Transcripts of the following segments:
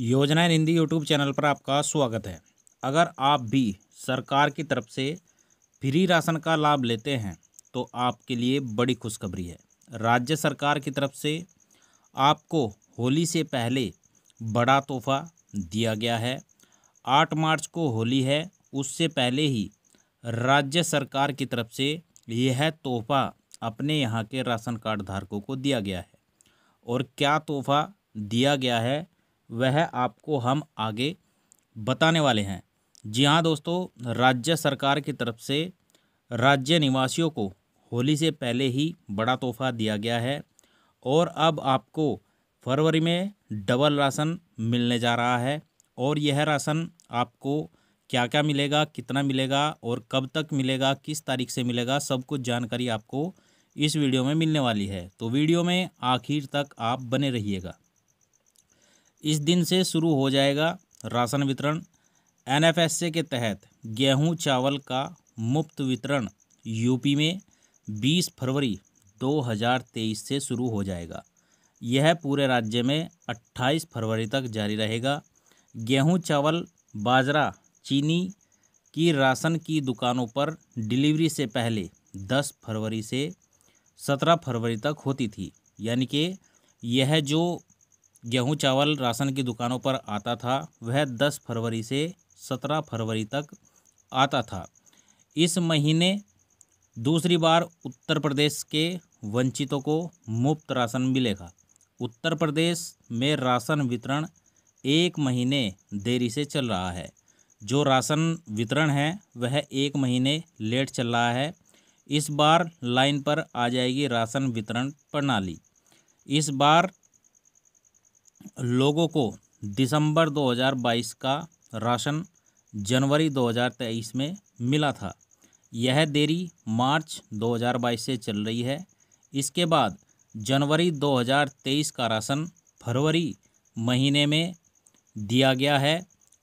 योजना इन Hindi YouTube channel पर आपका स्वागत है अगर आप भी सरकार की तरफ से फ्री राशन का लाभ लेते हैं तो आपके लिए बड़ी खुशखबरी है राज्य सरकार की तरफ से आपको होली से पहले बड़ा तोहफा दिया गया है आठ मार्च को होली है उससे पहले ही राज्य सरकार की तरफ से यह तोहफा अपने यहाँ के राशन कार्ड धारकों को दिया गया है और क्या तोहफा दिया गया है वह आपको हम आगे बताने वाले हैं जी हाँ दोस्तों राज्य सरकार की तरफ से राज्य निवासियों को होली से पहले ही बड़ा तोहफा दिया गया है और अब आपको फरवरी में डबल राशन मिलने जा रहा है और यह राशन आपको क्या क्या मिलेगा कितना मिलेगा और कब तक मिलेगा किस तारीख से मिलेगा सब कुछ जानकारी आपको इस वीडियो में मिलने वाली है तो वीडियो में आखिर तक आप बने रहिएगा इस दिन से शुरू हो जाएगा राशन वितरण एनएफएसए के तहत गेहूं चावल का मुफ्त वितरण यूपी में 20 फरवरी 2023 से शुरू हो जाएगा यह पूरे राज्य में 28 फरवरी तक जारी रहेगा गेहूं चावल बाजरा चीनी की राशन की दुकानों पर डिलीवरी से पहले 10 फरवरी से 17 फरवरी तक होती थी यानी कि यह जो गेहूं चावल राशन की दुकानों पर आता था वह दस फरवरी से सत्रह फरवरी तक आता था इस महीने दूसरी बार उत्तर प्रदेश के वंचितों को मुफ्त राशन मिलेगा उत्तर प्रदेश में राशन वितरण एक महीने देरी से चल रहा है जो राशन वितरण है वह एक महीने लेट चल रहा है इस बार लाइन पर आ जाएगी राशन वितरण प्रणाली इस बार लोगों को दिसंबर 2022 का राशन जनवरी 2023 में मिला था यह देरी मार्च 2022 से चल रही है इसके बाद जनवरी 2023 का राशन फरवरी महीने में दिया गया है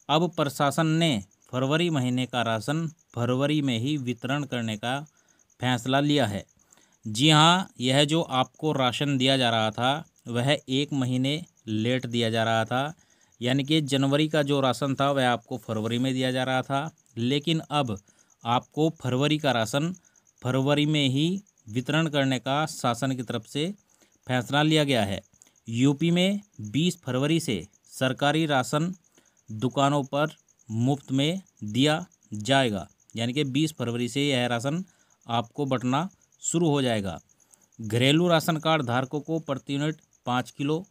अब प्रशासन ने फरवरी महीने का राशन फरवरी में ही वितरण करने का फैसला लिया है जी हाँ यह जो आपको राशन दिया जा रहा था वह एक महीने लेट दिया जा रहा था यानी कि जनवरी का जो राशन था वह आपको फरवरी में दिया जा रहा था लेकिन अब आपको फरवरी का राशन फरवरी में ही वितरण करने का शासन की तरफ से फैसला लिया गया है यूपी में 20 फरवरी से सरकारी राशन दुकानों पर मुफ्त में दिया जाएगा यानी कि 20 फरवरी से यह राशन आपको बंटना शुरू हो जाएगा घरेलू राशन कार्ड धारकों को प्रति यूनिट पाँच किलो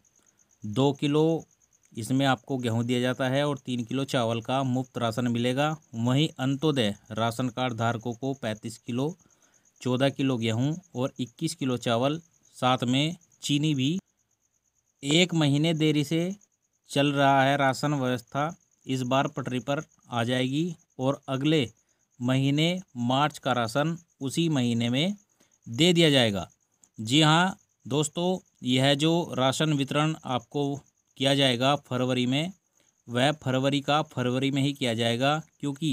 दो किलो इसमें आपको गेहूं दिया जाता है और तीन किलो चावल का मुफ्त राशन मिलेगा वहीं अंत्योदय राशन कार्ड धारकों को पैंतीस किलो चौदह किलो गेहूं और इक्कीस किलो चावल साथ में चीनी भी एक महीने देरी से चल रहा है राशन व्यवस्था इस बार पटरी पर आ जाएगी और अगले महीने मार्च का राशन उसी महीने में दे दिया जाएगा जी हाँ दोस्तों यह जो राशन वितरण आपको किया जाएगा फरवरी में वह फरवरी का फरवरी में ही किया जाएगा क्योंकि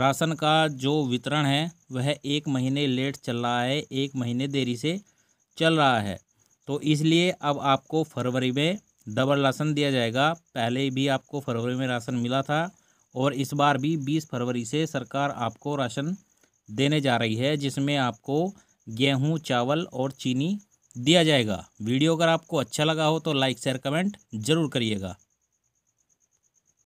राशन का जो वितरण है वह एक महीने लेट चल रहा है एक महीने देरी से चल रहा है तो इसलिए अब आपको फरवरी में डबल राशन दिया जाएगा पहले भी आपको फरवरी में राशन मिला था और इस बार भी बीस फरवरी से सरकार आपको राशन देने जा रही है जिसमें आपको गेहूं चावल और चीनी दिया जाएगा वीडियो अगर आपको अच्छा लगा हो तो लाइक शेयर कमेंट जरूर करिएगा